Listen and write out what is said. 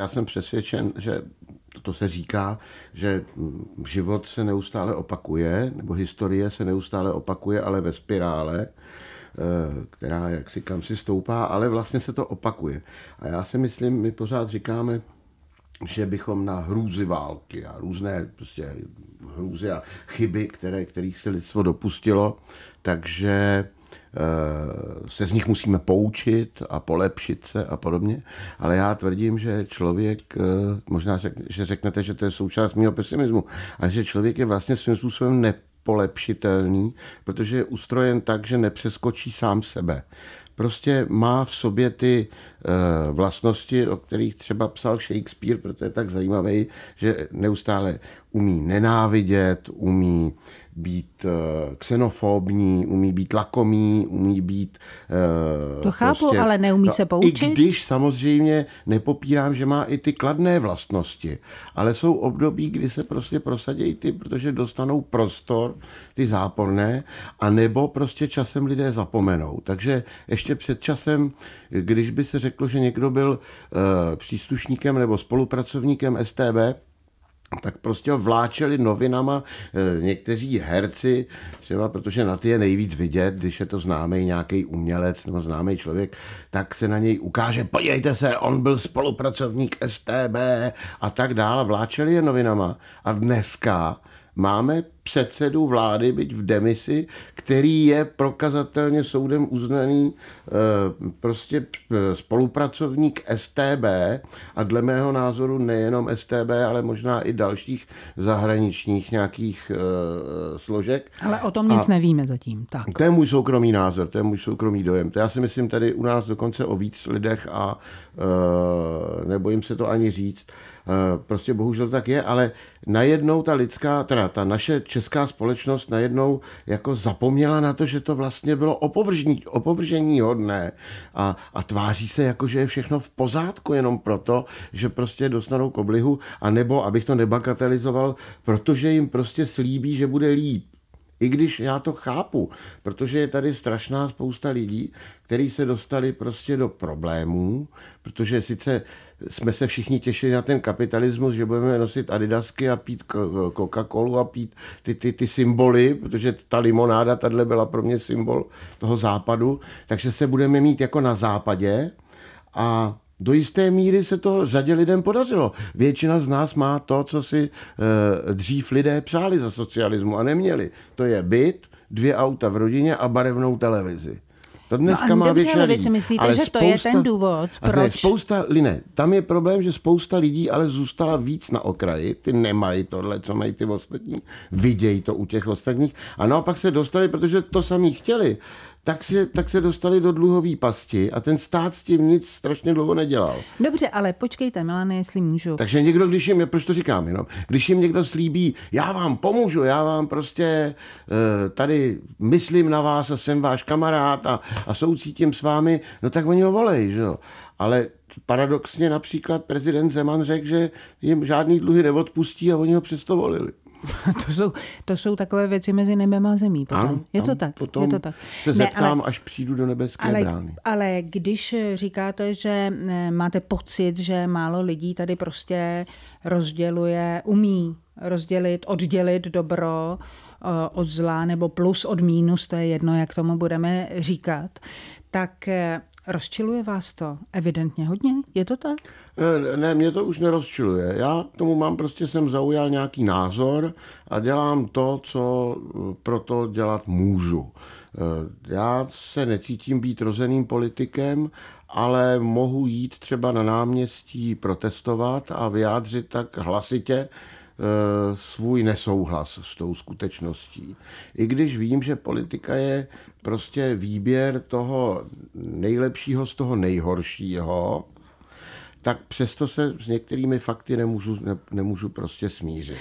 Já jsem přesvědčen, že to se říká, že život se neustále opakuje, nebo historie se neustále opakuje, ale ve spirále, eh, která jaksi kam si stoupá, ale vlastně se to opakuje. A já si myslím, my pořád říkáme, že bychom na hrůzy války a různé prostě hrůzy a chyby, které, kterých se lidstvo dopustilo, takže Eh, se z nich musíme poučit a polepšit se a podobně, ale já tvrdím, že člověk, eh, možná že řeknete, že to je součást mého pesimismu, ale že člověk je vlastně svým způsobem nepolepšitelný, protože je ustrojen tak, že nepřeskočí sám sebe prostě má v sobě ty eh, vlastnosti, o kterých třeba psal Shakespeare, protože je tak zajímavý, že neustále umí nenávidět, umí být eh, xenofobní, umí být lakomí, umí být... Uh, to chápu, prostě, ale neumí no, se poučit. I když samozřejmě nepopírám, že má i ty kladné vlastnosti, ale jsou období, kdy se prostě prosadějí ty, protože dostanou prostor, ty záporné, a nebo prostě časem lidé zapomenou. Takže ještě před časem, když by se řeklo, že někdo byl uh, příslušníkem nebo spolupracovníkem STB, tak prostě vláčeli novinama eh, někteří herci, třeba protože na ty je nejvíc vidět, když je to známý nějaký umělec nebo známý člověk, tak se na něj ukáže, podívejte se, on byl spolupracovník STB a tak dále, vláčeli je novinama. A dneska Máme předsedu vlády, byť v demisi, který je prokazatelně soudem uznaný eh, prostě eh, spolupracovník STB a dle mého názoru nejenom STB, ale možná i dalších zahraničních nějakých eh, složek. Ale o tom nic a nevíme zatím. Tak. To je můj soukromý názor, to je můj soukromý dojem. To já si myslím tady u nás dokonce o víc lidech a nebojím se to ani říct. Eh, prostě bohužel tak je, ale najednou ta lidská, teda ta naše česká společnost najednou jako zapomněla na to, že to vlastně bylo opovržení, opovržení hodné a, a tváří se jako, že je všechno v pozádku jenom proto, že prostě dostanou koblihu, nebo abych to nebakatelizoval, protože jim prostě slíbí, že bude líp. I když já to chápu, protože je tady strašná spousta lidí, kteří se dostali prostě do problémů, protože sice jsme se všichni těšili na ten kapitalismus, že budeme nosit adidasky a pít Coca-Colu a pít ty, ty, ty symboly, protože ta limonáda tady byla pro mě symbol toho západu, takže se budeme mít jako na západě a do jisté míry se to řadě lidem podařilo. Většina z nás má to, co si e, dřív lidé přáli za socialismu a neměli. To je byt, dvě auta v rodině a barevnou televizi. To no dneska no má má většina vy si myslíte, ale že spousta, to je ten důvod, proč? Ne, spousta, ne, tam je problém, že spousta lidí ale zůstala víc na okraji, ty nemají tohle, co mají ty ostatní, vidějí to u těch ostatních a naopak se dostali, protože to sami chtěli, tak se, tak se dostali do dluhové pasti a ten stát s tím nic strašně dlouho nedělal. Dobře, ale počkejte, Milane, jestli můžu. Takže někdo, když jim, proč to říkám jenom, když jim někdo slíbí, já vám pomůžu, já vám prostě eh, tady myslím na vás a jsem váš kamarád a, a soucítím s vámi, no tak oni ho volej, že jo. Ale paradoxně například prezident Zeman řekl, že jim žádný dluhy neodpustí a oni ho přesto volili. to, jsou, to jsou takové věci mezi nebem a zemí. Potom. Ano, je, to tak, potom je to tak. Se zeptám, ne, ale, až přijdu do nebeské ale, brány. Ale když říkáte, že eh, máte pocit, že málo lidí tady prostě rozděluje, umí rozdělit, oddělit dobro, eh, od zla nebo plus od mínus, to je jedno, jak tomu budeme říkat, tak eh, Rozčiluje vás to evidentně hodně? Je to tak? Eh, ne, mě to už nerozčiluje. Já tomu mám prostě, jsem zaujal nějaký názor a dělám to, co eh, proto dělat můžu. Eh, já se necítím být rozeným politikem, ale mohu jít třeba na náměstí protestovat a vyjádřit tak hlasitě, svůj nesouhlas s tou skutečností. I když vím, že politika je prostě výběr toho nejlepšího z toho nejhoršího, tak přesto se s některými fakty nemůžu, ne, nemůžu prostě smířit.